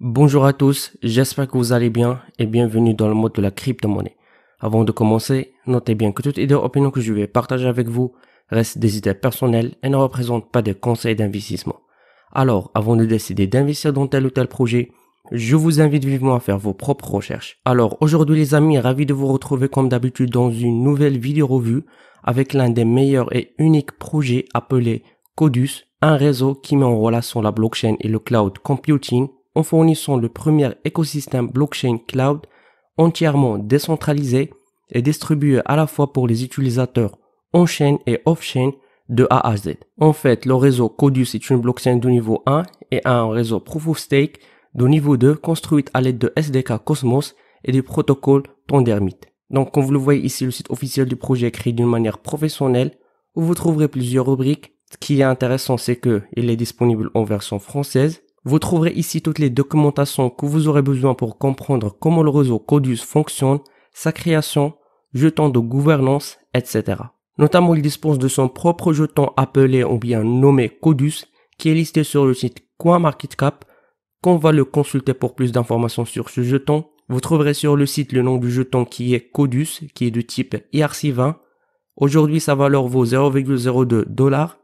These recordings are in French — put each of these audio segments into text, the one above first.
Bonjour à tous, j'espère que vous allez bien et bienvenue dans le mode de la crypto-monnaie. Avant de commencer, notez bien que toute idée ou opinion que je vais partager avec vous reste des idées personnelles et ne représente pas des conseils d'investissement. Alors, avant de décider d'investir dans tel ou tel projet, je vous invite vivement à faire vos propres recherches. Alors aujourd'hui les amis, ravi de vous retrouver comme d'habitude dans une nouvelle vidéo revue avec l'un des meilleurs et uniques projets appelé Codus, un réseau qui met en relation la blockchain et le cloud computing en fournissant le premier écosystème blockchain cloud entièrement décentralisé et distribué à la fois pour les utilisateurs on-chain et off-chain de A à Z. En fait, le réseau Codus est une blockchain de niveau 1 et un réseau Proof of Stake de niveau 2 construite à l'aide de SDK Cosmos et du protocole Tendermint. Donc comme vous le voyez ici, le site officiel du projet est créé d'une manière professionnelle où vous trouverez plusieurs rubriques. Ce qui est intéressant, c'est que il est disponible en version française. Vous trouverez ici toutes les documentations que vous aurez besoin pour comprendre comment le réseau CODUS fonctionne, sa création, jetons de gouvernance, etc. Notamment, il dispose de son propre jeton appelé ou bien nommé Codus, qui est listé sur le site CoinMarketCap va le consulter pour plus d'informations sur ce jeton. Vous trouverez sur le site le nom du jeton qui est Codus, qui est de type erc 20 Aujourd'hui, sa valeur vaut 0,02 dollars.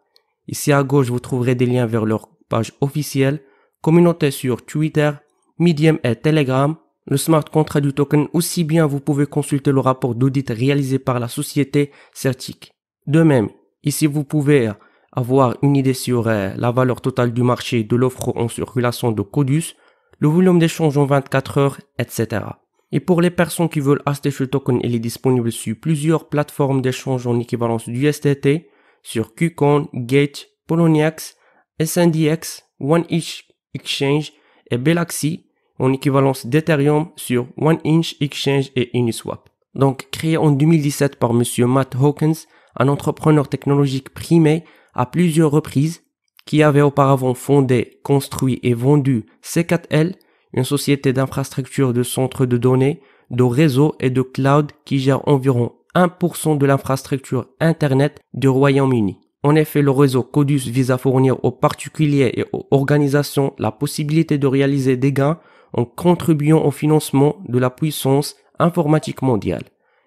Ici à gauche, vous trouverez des liens vers leur page officielle, communauté sur Twitter, Medium et Telegram. Le smart contract du token aussi bien vous pouvez consulter le rapport d'audit réalisé par la société certique. De même, ici vous pouvez avoir une idée sur euh, la valeur totale du marché de l'offre en circulation de CODUS, le volume d'échange en 24 heures, etc. Et pour les personnes qui veulent acheter ce token, il est disponible sur plusieurs plateformes d'échange en équivalence du STT, sur KuCoin, Gate, Poloniex, SNDX, OneInch Exchange et Belaxi en équivalence d'Ethereum sur OneInch Exchange et Uniswap. Donc créé en 2017 par Monsieur Matt Hawkins, un entrepreneur technologique primé à plusieurs reprises, qui avait auparavant fondé, construit et vendu C4L, une société d'infrastructure de centres de données, de réseaux et de cloud qui gère environ 1% de l'infrastructure Internet du Royaume-Uni. En effet, le réseau CODUS vise à fournir aux particuliers et aux organisations la possibilité de réaliser des gains en contribuant au financement de la puissance informatique mondiale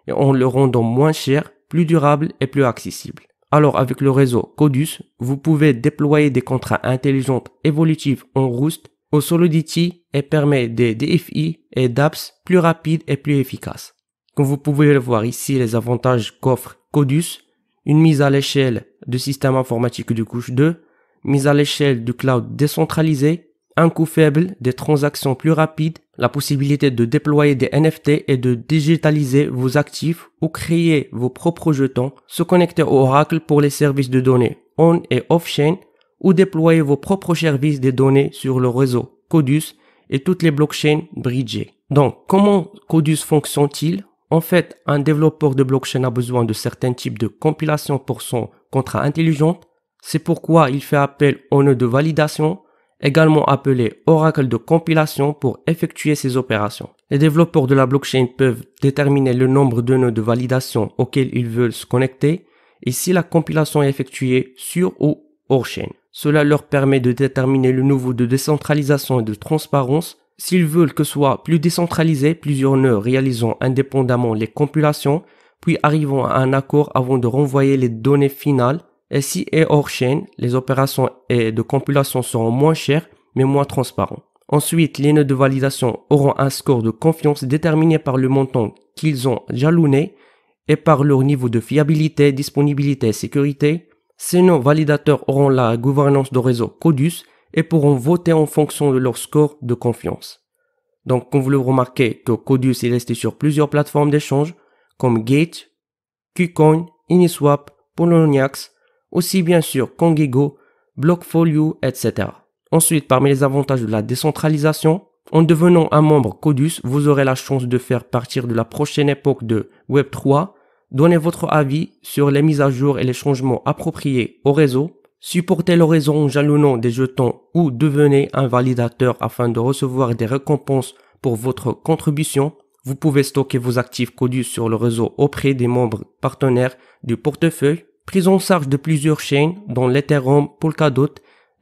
et en le rendant moins cher, plus durable et plus accessible. Alors avec le réseau Codus, vous pouvez déployer des contrats intelligents évolutifs en Roost au Solidity et permet des DFI et d'apps plus rapides et plus efficaces. Comme vous pouvez le voir ici, les avantages qu'offre Codus, une mise à l'échelle du système informatique de couche 2, mise à l'échelle du cloud décentralisé, un coût faible, des transactions plus rapides, la possibilité de déployer des NFT et de digitaliser vos actifs ou créer vos propres jetons, se connecter au Oracle pour les services de données on et off-chain ou déployer vos propres services de données sur le réseau Codus et toutes les blockchains bridgées. Donc, comment Codus fonctionne-t-il En fait, un développeur de blockchain a besoin de certains types de compilations pour son contrat intelligent. C'est pourquoi il fait appel aux nœuds de validation également appelé oracle de compilation pour effectuer ces opérations. Les développeurs de la blockchain peuvent déterminer le nombre de nœuds de validation auxquels ils veulent se connecter et si la compilation est effectuée sur ou hors chaîne. Cela leur permet de déterminer le niveau de décentralisation et de transparence. S'ils veulent que soit plus décentralisé, plusieurs nœuds réalisant indépendamment les compilations, puis arrivant à un accord avant de renvoyer les données finales SI et hors chaîne, les opérations et de compilation seront moins chères mais moins transparentes. Ensuite, les nœuds de validation auront un score de confiance déterminé par le montant qu'ils ont jalonné et par leur niveau de fiabilité, disponibilité et sécurité. Ces nœuds validateurs auront la gouvernance de réseau CODUS et pourront voter en fonction de leur score de confiance. Donc, comme vous le remarquez, que CODUS est resté sur plusieurs plateformes d'échange comme Gate, Qcoin, Uniswap, Poloniax aussi bien sûr Kongigo, Blockfolio, etc. Ensuite, parmi les avantages de la décentralisation, en devenant un membre CODUS, vous aurez la chance de faire partir de la prochaine époque de Web3, donner votre avis sur les mises à jour et les changements appropriés au réseau, supporter le réseau en jalonnant des jetons ou devenez un validateur afin de recevoir des récompenses pour votre contribution. Vous pouvez stocker vos actifs CODUS sur le réseau auprès des membres partenaires du portefeuille prise en charge de plusieurs chaînes dont l'Ethereum, Polkadot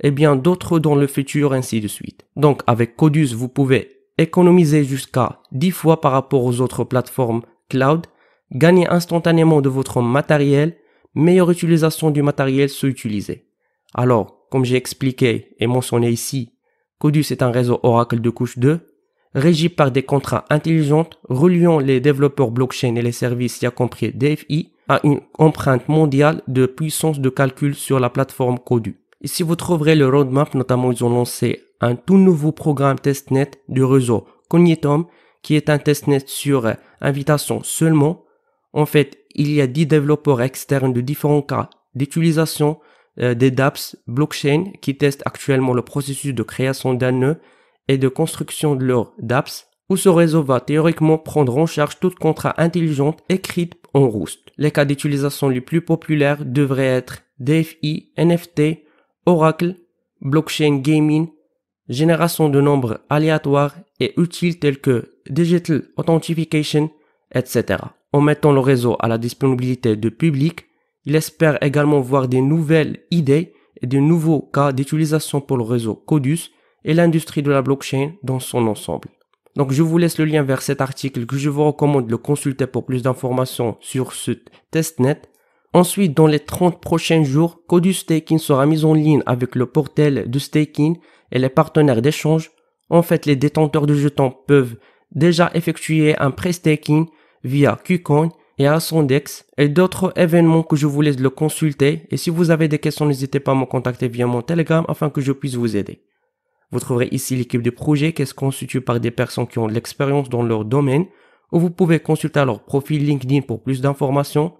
et bien d'autres dans le futur ainsi de suite. Donc avec Codus, vous pouvez économiser jusqu'à 10 fois par rapport aux autres plateformes cloud, gagner instantanément de votre matériel, meilleure utilisation du matériel sous-utilisé. Alors, comme j'ai expliqué et mentionné ici, Codus est un réseau Oracle de couche 2, régi par des contrats intelligents reliant les développeurs blockchain et les services, y compris DFI, à une empreinte mondiale de puissance de calcul sur la plateforme Codu. Ici, vous trouverez le roadmap, notamment ils ont lancé un tout nouveau programme testnet du réseau Cognitum, qui est un testnet sur euh, invitation seulement. En fait, il y a 10 développeurs externes de différents cas d'utilisation euh, des dApps blockchain qui testent actuellement le processus de création d'un nœud et de construction de leurs dApps, où ce réseau va théoriquement prendre en charge toute contrat intelligente écrite en Rust les cas d'utilisation les plus populaires devraient être DFI, NFT, Oracle, blockchain gaming, génération de nombres aléatoires et utiles tels que digital authentication, etc. En mettant le réseau à la disponibilité du public, il espère également voir des nouvelles idées et de nouveaux cas d'utilisation pour le réseau CODUS et l'industrie de la blockchain dans son ensemble. Donc je vous laisse le lien vers cet article que je vous recommande de le consulter pour plus d'informations sur ce testnet. Ensuite, dans les 30 prochains jours, Codus Staking sera mis en ligne avec le portail de staking et les partenaires d'échange. En fait, les détenteurs de jetons peuvent déjà effectuer un pré-staking via Qcoin et Ascendex et d'autres événements que je vous laisse le consulter. Et si vous avez des questions, n'hésitez pas à me contacter via mon Telegram afin que je puisse vous aider. Vous trouverez ici l'équipe de projet qui se constitue par des personnes qui ont de l'expérience dans leur domaine ou vous pouvez consulter leur profil LinkedIn pour plus d'informations.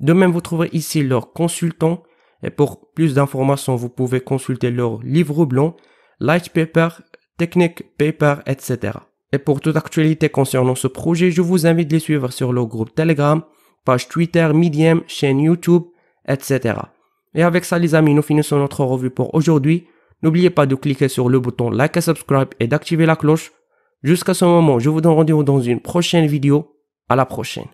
De même, vous trouverez ici leurs consultants et pour plus d'informations, vous pouvez consulter leur livre blanc, light paper, technique paper, etc. Et pour toute actualité concernant ce projet, je vous invite à les suivre sur leur groupe Telegram, page Twitter, Medium, chaîne YouTube, etc. Et avec ça, les amis, nous finissons notre revue pour aujourd'hui. N'oubliez pas de cliquer sur le bouton like et subscribe et d'activer la cloche. Jusqu'à ce moment, je vous donne rendez-vous dans une prochaine vidéo. À la prochaine.